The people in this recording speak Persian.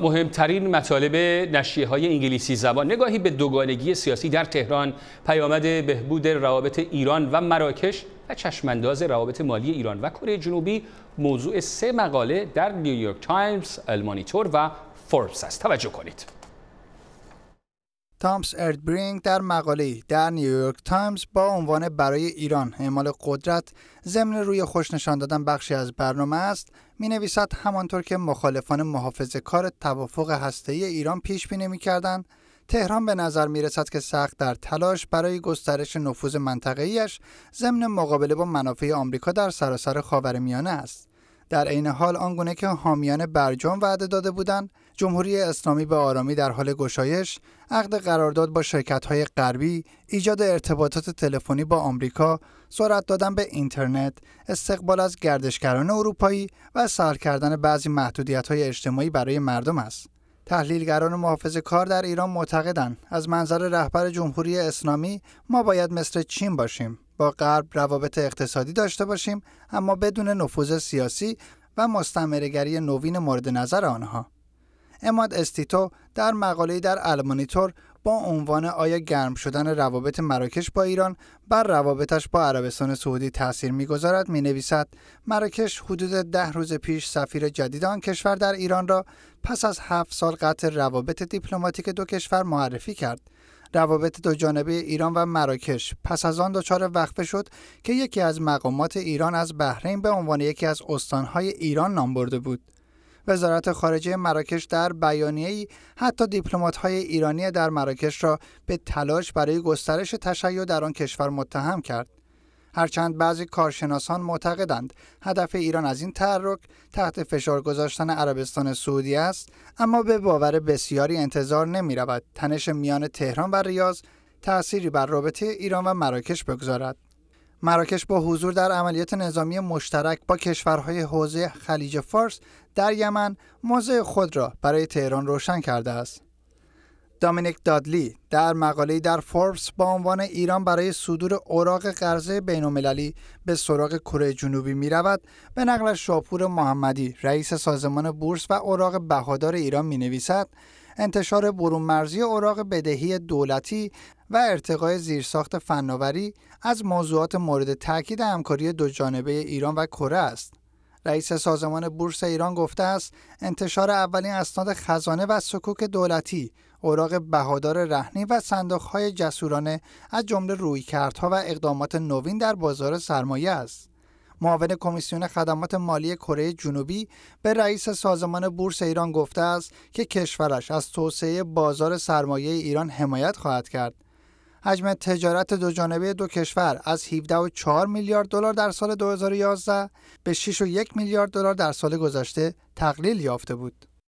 مهمترین مطالب نشریه های انگلیسی زبان نگاهی به دوگانگی سیاسی در تهران پیامد بهبود روابط ایران و مراکش و چشمانداز روابط مالی ایران و کره جنوبی موضوع سه مقاله در نیویورک تایمز، المانیتور و فوربس است توجه کنید تامس اردبرینگ در مقاله در نیویورک تایمز با عنوان برای ایران اعمال قدرت ضمن روی خوش نشان دادن بخشی از برنامه است می نویسد همانطور که مخالفان محافظ کار توافق هسته‌ای ایران پیش بینی می کردن، تهران به نظر می رسد که سخت در تلاش برای گسترش نفوذ منطقه‌ایش ضمن مقابله با منافع آمریکا در سراسر خاورمیانه است. در عین حال آنگونه که حامیان برجام وعده داده بودند جمهوری اسلامی به آرامی در حال گشایش عقد قرارداد با شرکت‌های غربی، ایجاد ارتباطات تلفنی با آمریکا، سرعت دادن به اینترنت، استقبال از گردشگران اروپایی و سر کردن بعضی محدودیت‌های اجتماعی برای مردم است. تحلیلگران محافظ کار در ایران معتقدند از منظر رهبر جمهوری اسلامی ما باید مثل چین باشیم با غرب روابط اقتصادی داشته باشیم اما بدون نفوذ سیاسی و مستعمرهگری نوین مورد نظر آنها اماد استیتو در مقاله در المانیتور با عنوان آیا گرم شدن روابط مراکش با ایران بر روابطش با عربستان سعودی تاثیر میگذارد می نویسد مراکش حدود ده روز پیش سفیر جدید آن کشور در ایران را پس از هفت سال قطع روابط دیپلماتیک دو کشور معرفی کرد روابط دو جانبه ایران و مراکش پس از آن دچار وقفه شد که یکی از مقامات ایران از بحرین به عنوان یکی از استانهای ایران نام برده بود وزارت خارجه مراکش در ای حتی های ایرانی در مراکش را به تلاش برای گسترش تشیع در آن کشور متهم کرد. هرچند بعضی کارشناسان معتقدند هدف ایران از این تحرک تحت فشار گذاشتن عربستان سعودی است اما به باور بسیاری انتظار نمی رود تنش میان تهران و ریاض تأثیری بر رابطه ایران و مراکش بگذارد مراکش با حضور در عملیات نظامی مشترک با کشورهای حوزه خلیج فارس در یمن موضع خود را برای تهران روشن کرده است. دامینیک دادلی در مقاله در فوربس با عنوان ایران برای صدور اوراق قرضه بین‌المللی به سراغ کره جنوبی می‌رود به نقل شاپور محمدی رئیس سازمان بورس و اوراق بهادار ایران نویسد انتشار برون مرزی اوراق بدهی دولتی و ارتقای زیرساخت فناوری از موضوعات مورد تاکید همکاری دو جانبه ایران و کره است. رئیس سازمان بورس ایران گفته است انتشار اولین اسناد خزانه و سکوک دولتی، اوراق بهادار رهنی و صندوقهای جسورانه از جمله رویکردها و اقدامات نوین در بازار سرمایه است. معاون کمیسیون خدمات مالی کره جنوبی به رئیس سازمان بورس ایران گفته است که کشورش از توسعه بازار سرمایه ایران حمایت خواهد کرد حجم تجارت دو جانبه دو کشور از 17.4 میلیارد دلار در سال 2011 به 6.1 میلیارد دلار در سال گذشته تقلیل یافته بود.